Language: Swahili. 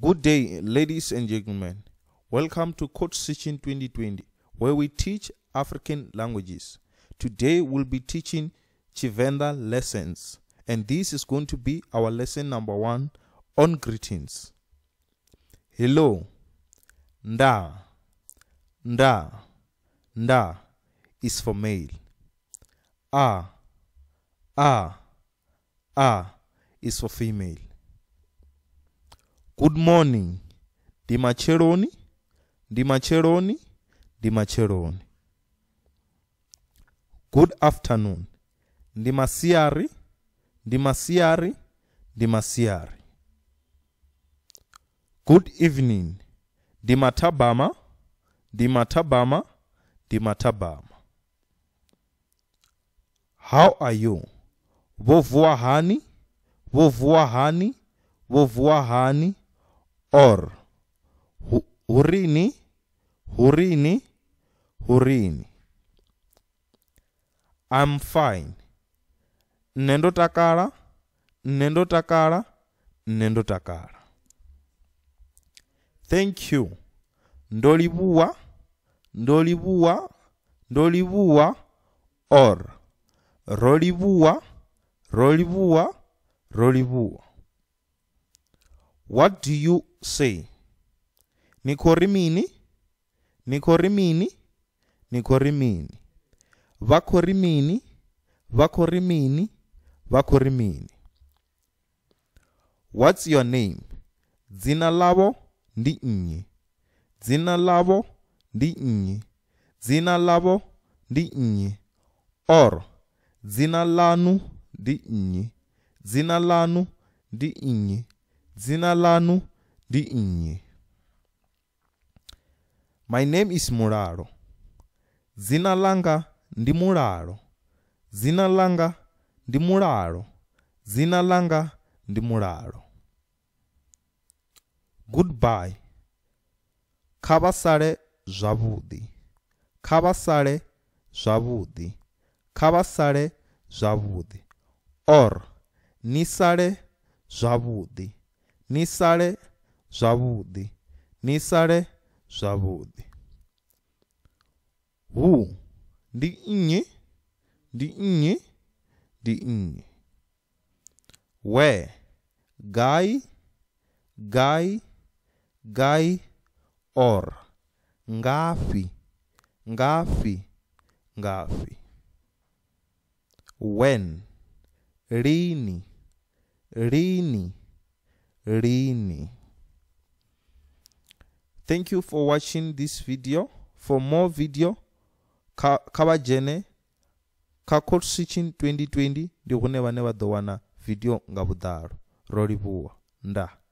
Good day, ladies and gentlemen. Welcome to Code Teaching 2020, where we teach African languages. Today we'll be teaching Chivenda lessons, and this is going to be our lesson number one on greetings. Hello, nda, nda, nda is for male. Ah, ah, ah is for female. Good morning. Di maccheroni, di maccheroni, di maccheroni. Good afternoon. Di masiari, di masiari, di masiari. Good evening. Di matabama, di matabama, di matabama. How are you? Vovua hani, vovua hani, vovua hani or hurini hurini hurini I'm fine nne ndodakala takala ndodakala nne takala thank you ndolipuwa ndolipuwa ndolipuwa or rolipuwa rolipuwa rolipuwa What do you say? Nikorimini, nikorimini, nikorimini. Vakorimini, vakorimini, vakorimini. What's your name? Dzina lavo ndi nnyi. Dzina lavo ndi nnyi. Dzina lavo ndi nnyi. Or dzina lanu ndi nnyi. Dzina lanu ndi nnyi. Zinalano ndi inye My name is Moraro Zinalanga ndi Mulalo Zinalanga ndi Mulalo Zinalanga ndi Mulalo Goodbye Khabasare zwavhudi Khabasare zwavhudi Khabasare zwavhudi Or Nisare zwavhudi ni sale zwavhuḓi ni sale zwavhuḓi hu ndi nnyi ndi nnyi ndi nnyi we gai gai gai or ngafi ngafi ngafi when lini lini lini. Thank you for watching this video. For more video, kha dzhene kha switching 2020 ndi hune vhane vha ḓo wana video nga vhuḓalo. Ro livhuwa. Ndaa.